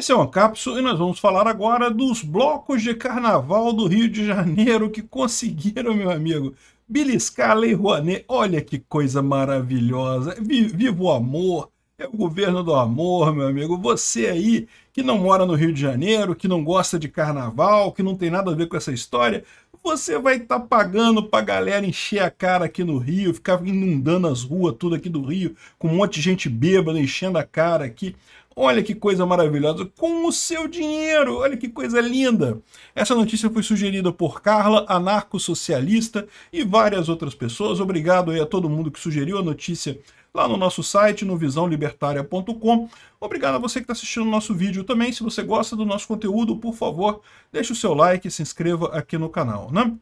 Esse é o Ancapso e nós vamos falar agora dos blocos de carnaval do Rio de Janeiro que conseguiram, meu amigo, beliscar a Lei Rouanet. Olha que coisa maravilhosa. Viva o amor. É o governo do amor, meu amigo. Você aí que não mora no Rio de Janeiro, que não gosta de carnaval, que não tem nada a ver com essa história, você vai estar tá pagando a galera encher a cara aqui no Rio, ficar inundando as ruas tudo aqui do Rio, com um monte de gente bêbada enchendo a cara aqui. Olha que coisa maravilhosa, com o seu dinheiro, olha que coisa linda. Essa notícia foi sugerida por Carla, anarco-socialista e várias outras pessoas. Obrigado aí a todo mundo que sugeriu a notícia lá no nosso site, no visãolibertaria.com. Obrigado a você que está assistindo o nosso vídeo também. Se você gosta do nosso conteúdo, por favor, deixe o seu like e se inscreva aqui no canal, né?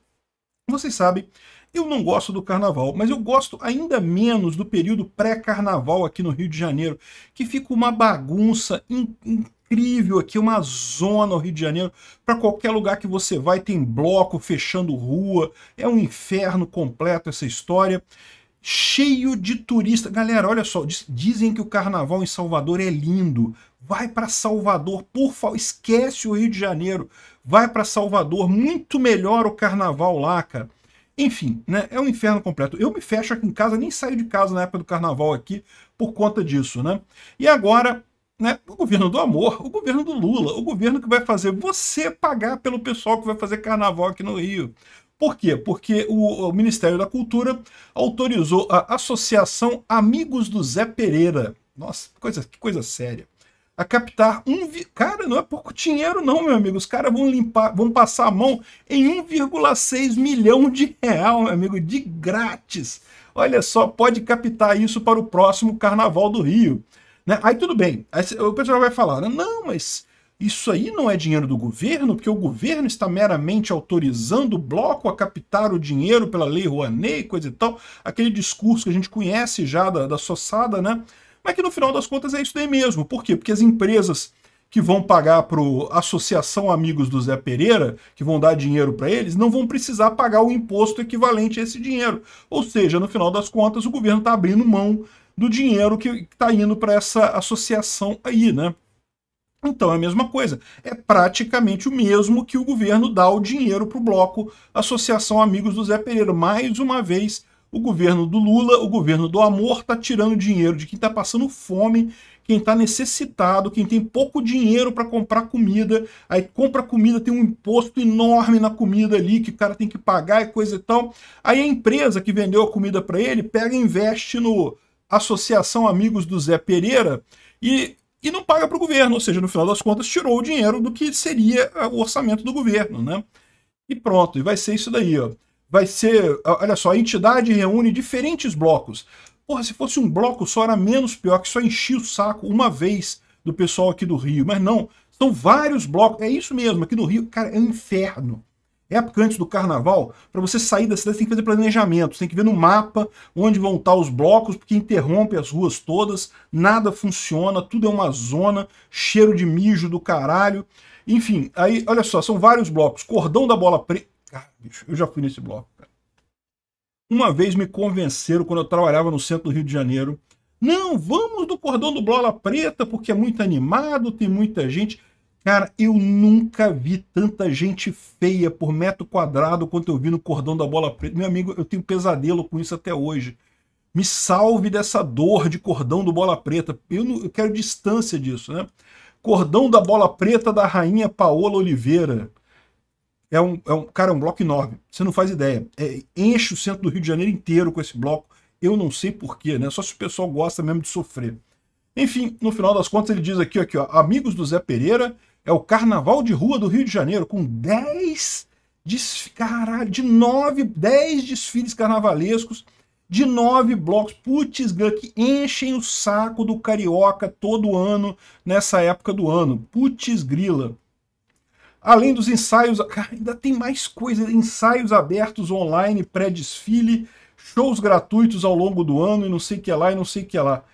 Vocês sabem eu não gosto do carnaval, mas eu gosto ainda menos do período pré-carnaval aqui no Rio de Janeiro, que fica uma bagunça incrível aqui, uma zona no Rio de Janeiro. Para qualquer lugar que você vai, tem bloco fechando rua, é um inferno completo essa história cheio de turista. Galera, olha só, dizem que o carnaval em Salvador é lindo. Vai para Salvador, por favor, esquece o Rio de Janeiro. Vai para Salvador, muito melhor o carnaval lá, cara. Enfim, né? É um inferno completo. Eu me fecho aqui em casa, nem saio de casa na época do carnaval aqui por conta disso, né? E agora, né? O governo do amor, o governo do Lula, o governo que vai fazer você pagar pelo pessoal que vai fazer carnaval aqui no Rio. Por quê? Porque o, o Ministério da Cultura autorizou a Associação Amigos do Zé Pereira. Nossa, coisa, que coisa séria a captar um. Vi... Cara, não é pouco dinheiro, não, meu amigo. Os caras vão limpar, vão passar a mão em 1,6 milhão de real, meu amigo, de grátis. Olha só, pode captar isso para o próximo Carnaval do Rio. Né? Aí tudo bem. Aí o pessoal vai falar, né? não, mas isso aí não é dinheiro do governo, porque o governo está meramente autorizando o bloco a captar o dinheiro pela lei Rouanet e coisa e tal. Aquele discurso que a gente conhece já da, da Sossada, né? Mas que no final das contas é isso daí mesmo. Por quê? Porque as empresas que vão pagar para a Associação Amigos do Zé Pereira, que vão dar dinheiro para eles, não vão precisar pagar o imposto equivalente a esse dinheiro. Ou seja, no final das contas, o governo está abrindo mão do dinheiro que está indo para essa associação aí, né? Então é a mesma coisa. É praticamente o mesmo que o governo dá o dinheiro para o bloco Associação Amigos do Zé Pereira. Mais uma vez, o governo do Lula, o governo do amor, está tirando dinheiro de quem está passando fome, quem está necessitado, quem tem pouco dinheiro para comprar comida. Aí compra comida, tem um imposto enorme na comida ali que o cara tem que pagar e coisa e tal. Aí a empresa que vendeu a comida para ele pega e investe no Associação Amigos do Zé Pereira e, e não paga para o governo. Ou seja, no final das contas, tirou o dinheiro do que seria o orçamento do governo, né? E pronto, e vai ser isso daí, ó vai ser. Olha só, a entidade reúne diferentes blocos. Porra, se fosse um bloco só era menos pior, que só enchia o saco uma vez do pessoal aqui do Rio. Mas não, são vários blocos. É isso mesmo, aqui no Rio, cara, é um inferno. Época antes do carnaval, para você sair da cidade, tem que fazer planejamento, você tem que ver no mapa onde vão estar os blocos, porque interrompe as ruas todas, nada funciona, tudo é uma zona, cheiro de mijo do caralho. Enfim, aí, olha só, são vários blocos. Cordão da bola preta. Cara, bicho, eu já fui nesse bloco, cara. Uma vez me convenceram, quando eu trabalhava no centro do Rio de Janeiro, não, vamos do cordão do bola Preta, porque é muito animado, tem muita gente. Cara, eu nunca vi tanta gente feia por metro quadrado quanto eu vi no cordão da bola preta. Meu amigo, eu tenho pesadelo com isso até hoje. Me salve dessa dor de cordão do bola preta. Eu, não, eu quero distância disso, né? Cordão da bola preta da rainha Paola Oliveira. É um, é um, cara, é um bloco enorme. Você não faz ideia. É, enche o centro do Rio de Janeiro inteiro com esse bloco. Eu não sei porquê, né? Só se o pessoal gosta mesmo de sofrer. Enfim, no final das contas, ele diz aqui, aqui ó, amigos do Zé Pereira, é o Carnaval de Rua do Rio de Janeiro, com 10 desfiles, caralho, de 9, 10 desfiles carnavalescos, de 9 blocos, putz, que enchem o saco do carioca todo ano, nessa época do ano. Putz grila. Além dos ensaios, cara, ainda tem mais coisa, ensaios abertos online, pré-desfile, shows gratuitos ao longo do ano e não sei o que lá e não sei o que lá.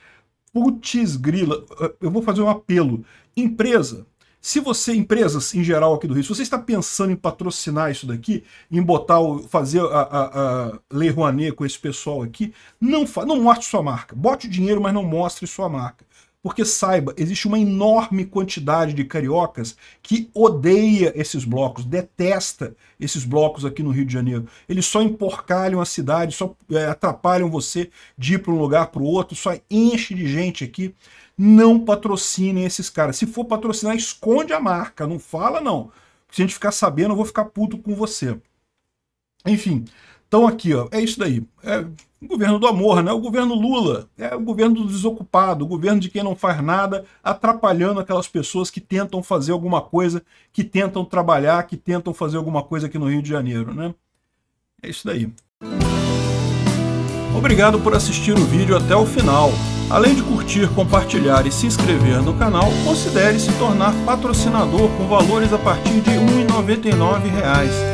Putz grila, eu vou fazer um apelo. Empresa, se você, empresas em geral aqui do Rio, se você está pensando em patrocinar isso daqui, em botar, o, fazer a, a, a Lei Rouanet com esse pessoal aqui, não, fa, não mostre sua marca. Bote dinheiro, mas não mostre sua marca. Porque saiba, existe uma enorme quantidade de cariocas que odeia esses blocos, detesta esses blocos aqui no Rio de Janeiro. Eles só emporcalham a cidade, só é, atrapalham você de ir para um lugar para o outro, só enche de gente aqui. Não patrocinem esses caras. Se for patrocinar, esconde a marca, não fala não. Se a gente ficar sabendo, eu vou ficar puto com você. Enfim, então aqui, ó, é isso daí. É, o governo do amor, né? o governo Lula, é o governo do desocupado, o governo de quem não faz nada, atrapalhando aquelas pessoas que tentam fazer alguma coisa, que tentam trabalhar, que tentam fazer alguma coisa aqui no Rio de Janeiro. Né? É isso daí. Obrigado por assistir o vídeo até o final. Além de curtir, compartilhar e se inscrever no canal, considere se tornar patrocinador com valores a partir de R$ 1,99